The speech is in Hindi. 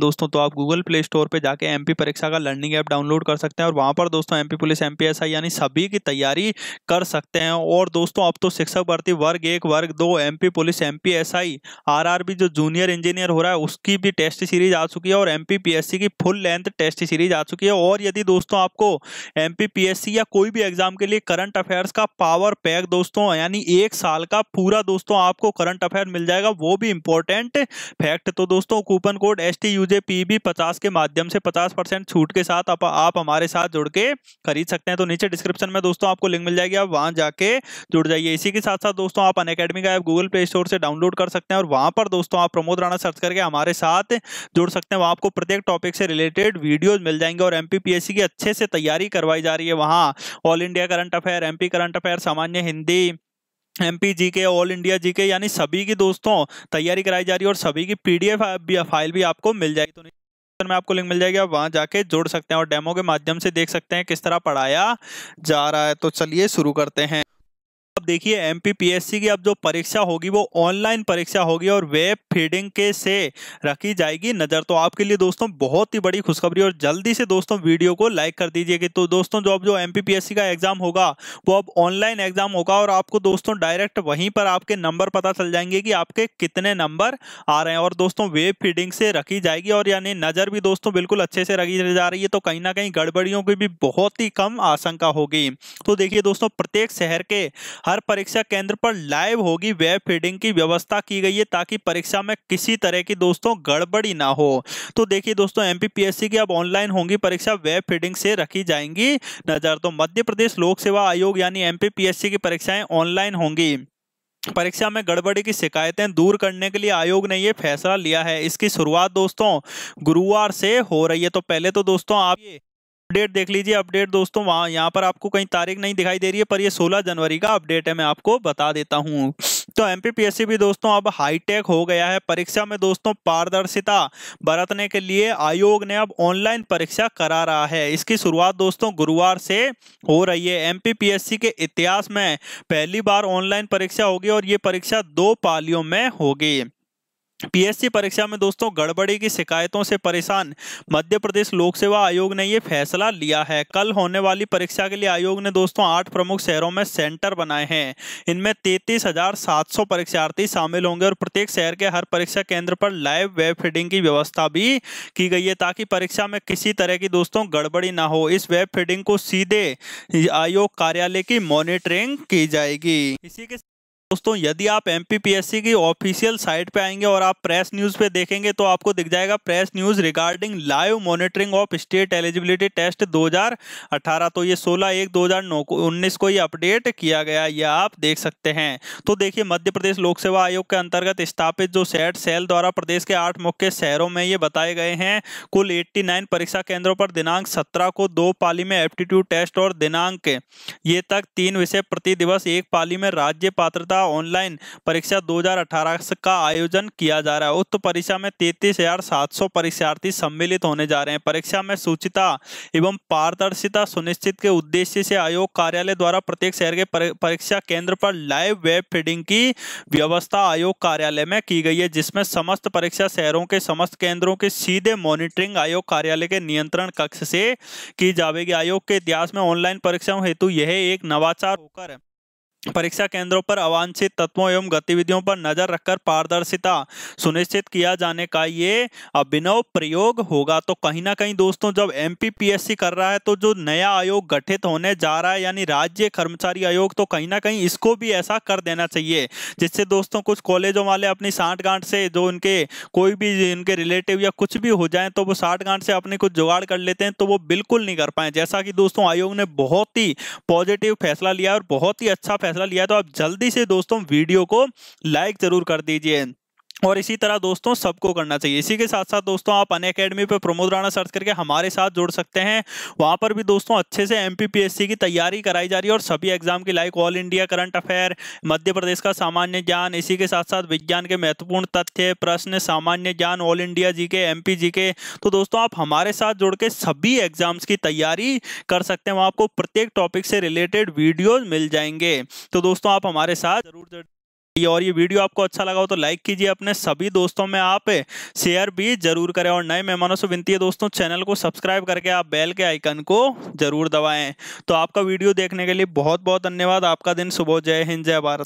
दोस्तों तो आप गूगल प्ले स्टोर पे जाके एमपी परीक्षा का लर्निंग ऐप डाउनलोड कर सकते हैं और वहाँ पर दोस्तों एमपी पुलिस एम यानी सभी की तैयारी कर सकते हैं और दोस्तों अब तो शिक्षक भर्ती वर्ग एक वर्ग दो MP police M P RRB जो जूनियर इंजीनियर हो रहा है उसकी भी टेस्ट सीरीज आ चुकी है और एम की फुल लेंथ टेस्ट सीरीज आ चुकी है और यदि दोस्तों आपको एम या कोई भी एग्जाम के लिए करंट अफेयर्स का पावर पैक दोस्तों यानी एक साल का पूरा दोस्तों आपको करंट अफेयर मिल जाएगा वो भी इंपॉर्टेंट फैक्ट तो दोस्तों कूपन कोड एस टी यूजे पी बी पचास के माध्यम से पचास परसेंट छूट के साथ आप, आप हमारे साथ जुड़ के खरीद सकते हैं तो नीचे डिस्क्रिप्शन में दोस्तों आपको लिंक मिल जाएगी आप वहां जाके जुड़ जाइए इसी के साथ साथ दोस्तों आप अन अकेडमी का ऐप गूगल प्ले स्टोर से डाउनलोड कर सकते हैं और वहां पर दोस्तों आप प्रमोद राणा सर्च करके हमारे साथ जुड़ सकते हैं वहां आपको प्रत्येक टॉपिक से रिलेटेड वीडियोज मिल जाएंगे और एमपीपीएससी की अच्छे से तैयारी करवाई जा रही है वहां all India current affair MP current affair सामान्य हिंदी एम पी जी के ऑल इंडिया जी के यानी सभी की दोस्तों तैयारी कराई जा रही है और सभी की पीडीएफ फाइल भी आपको मिल जाएगी तो नहीं में आपको लिंक मिल जाएगी आप वहां जाके जुड़ सकते हैं और डेमो के माध्यम से देख सकते हैं किस तरह पढ़ाया जा रहा है तो चलिए शुरू करते हैं आप देखिए एमपीपीएससी की अब जो परीक्षा होगी वो ऑनलाइन परीक्षा होगी और वेब फीडिंग के से रखी जाएगी नज़र तो आपके लिए दोस्तों बहुत ही बड़ी खुशखबरी और जल्दी से दोस्तों वीडियो को लाइक कर दीजिए कि तो दोस्तों जो अब जो एम का एग्ज़ाम होगा वो अब ऑनलाइन एग्ज़ाम होगा और आपको दोस्तों डायरेक्ट वहीं पर आपके नंबर पता चल जाएंगे कि आपके कितने नंबर आ रहे हैं और दोस्तों वेब फीडिंग से रखी जाएगी और यानी नज़र भी दोस्तों बिल्कुल अच्छे से रखी जा रही है तो कहीं ना कहीं गड़बड़ियों की भी बहुत ही कम आशंका होगी तो देखिए दोस्तों प्रत्येक शहर के हर हर परीक्षा केंद्र पर लाइव होगी वेब फीडिंग की व्यवस्था की गई है ताकि परीक्षा में किसी तरह की दोस्तों गड़बड़ी ना हो तो देखिए दोस्तों एमपीपीएससी की अब ऑनलाइन होंगी परीक्षा वेब फीडिंग से रखी जाएंगी नजर तो मध्य प्रदेश लोक सेवा आयोग यानी एमपीपीएससी की परीक्षाएं ऑनलाइन होंगी परीक्षा में गड़बड़ी की शिकायतें दूर करने के लिए आयोग ने ये फैसला लिया है इसकी शुरुआत दोस्तों गुरुवार से हो रही है तो पहले तो दोस्तों आप अपडेट देख लीजिए अपडेट दोस्तों वहाँ यहाँ पर आपको कहीं तारीख नहीं दिखाई दे रही है पर ये 16 जनवरी का अपडेट है मैं आपको बता देता हूँ तो एम भी दोस्तों अब हाईटेक हो गया है परीक्षा में दोस्तों पारदर्शिता बरतने के लिए आयोग ने अब ऑनलाइन परीक्षा करा रहा है इसकी शुरुआत दोस्तों गुरुवार से हो रही है एम के इतिहास में पहली बार ऑनलाइन परीक्षा होगी और ये परीक्षा दो पालियों में होगी पीएससी परीक्षा में दोस्तों गड़बड़ी की शिकायतों से परेशान मध्य प्रदेश लोक सेवा आयोग ने ये फैसला लिया है कल होने वाली परीक्षा के लिए आयोग ने दोस्तों आठ प्रमुख शहरों में सेंटर बनाए हैं इनमें तैतीस हजार सात सौ परीक्षार्थी शामिल होंगे और प्रत्येक शहर के हर परीक्षा केंद्र पर लाइव वेब फीडिंग की व्यवस्था भी की गई है ताकि परीक्षा में किसी तरह की दोस्तों गड़बड़ी ना हो इस वेब फीडिंग को सीधे आयोग कार्यालय की मॉनिटरिंग की जाएगी इसी के दोस्तों यदि आप एम की ऑफिशियल साइट पे आएंगे और आप प्रेस न्यूज पे देखेंगे तो आपको दिख जाएगा press news regarding live monitoring of state eligibility test 2018 तो ये 16 एक 2019 को उन्नीस को ये अपडेट किया गया ये आप देख सकते हैं तो देखिए मध्य प्रदेश लोक सेवा आयोग के अंतर्गत स्थापित जो सेट सेल द्वारा प्रदेश के आठ मुख्य शहरों में ये बताए गए हैं कुल एट्टी परीक्षा केंद्रों पर दिनांक सत्रह को दो पाली में एप्टीट्यूड टेस्ट और दिनांक ये तक तीन विषय प्रति दिवस एक पाली में राज्य पात्रता परीक्षा ऑनलाइन परीक्षा 2018 का आयोजन किया जा रहा है उक्त परीक्षा में तैतीस हजार सात सौ परीक्षार्थी सम्मिलित होने जा रहे हैं परीक्षा में सूचिता एवं पारदर्शिता सुनिश्चित के उद्देश्य से आयोग कार्यालय द्वारा प्रत्येक शहर के परीक्षा केंद्र पर लाइव वेब फीडिंग की व्यवस्था आयोग कार्यालय में की गई है जिसमें समस्त परीक्षा शहरों के समस्त केंद्रों के सीधे मॉनिटरिंग आयोग कार्यालय के नियंत्रण कक्ष से की जाएगी आयोग के इतिहास में ऑनलाइन परीक्षाओं हेतु यह एक नवाचार होकर परीक्षा केंद्रों पर अवांछित तत्वों एवं गतिविधियों पर नजर रखकर पारदर्शिता सुनिश्चित किया जाने का ये अभिनव प्रयोग होगा तो कहीं ना कहीं दोस्तों जब एम कर रहा है तो जो नया आयोग गठित होने जा रहा है यानी राज्य कर्मचारी आयोग तो कहीं ना कहीं इसको भी ऐसा कर देना चाहिए जिससे दोस्तों कुछ कॉलेजों वाले अपनी साठ गांठ से जो उनके कोई भी उनके रिलेटिव या कुछ भी हो जाए तो वो साठ गांठ से अपने कुछ जुगाड़ कर लेते हैं तो वो बिल्कुल नहीं कर पाए जैसा कि दोस्तों आयोग ने बहुत ही पॉजिटिव फैसला लिया और बहुत ही अच्छा फैसला फैसला लिया तो आप जल्दी से दोस्तों वीडियो को लाइक जरूर कर दीजिए और इसी तरह दोस्तों सबको करना चाहिए इसी के साथ साथ दोस्तों आप अन अकेडमी पर प्रमोद राणा सर्च करके हमारे साथ जुड़ सकते हैं वहाँ पर भी दोस्तों अच्छे से एम की तैयारी कराई जा रही है और सभी एग्जाम की like all India current affair Madhya Pradesh का सामान्य ज्ञान इसी के साथ साथ विज्ञान के महत्वपूर्ण तथ्य प्रश्न सामान्य ज्ञान ऑल इंडिया जी के एम जी के तो दोस्तों आप हमारे साथ जुड़ के सभी एग्जाम्स की तैयारी कर सकते हैं वहाँ आपको प्रत्येक टॉपिक से रिलेटेड वीडियोज मिल जाएंगे तो दोस्तों आप हमारे साथ जरूर और ये वीडियो आपको अच्छा लगा हो तो लाइक कीजिए अपने सभी दोस्तों में आप शेयर भी जरूर करें और नए मेहमानों से विनती है दोस्तों चैनल को सब्सक्राइब करके आप बेल के आइकन को जरूर दबाएं तो आपका वीडियो देखने के लिए बहुत बहुत धन्यवाद आपका दिन सुबह जय हिंद जय भारत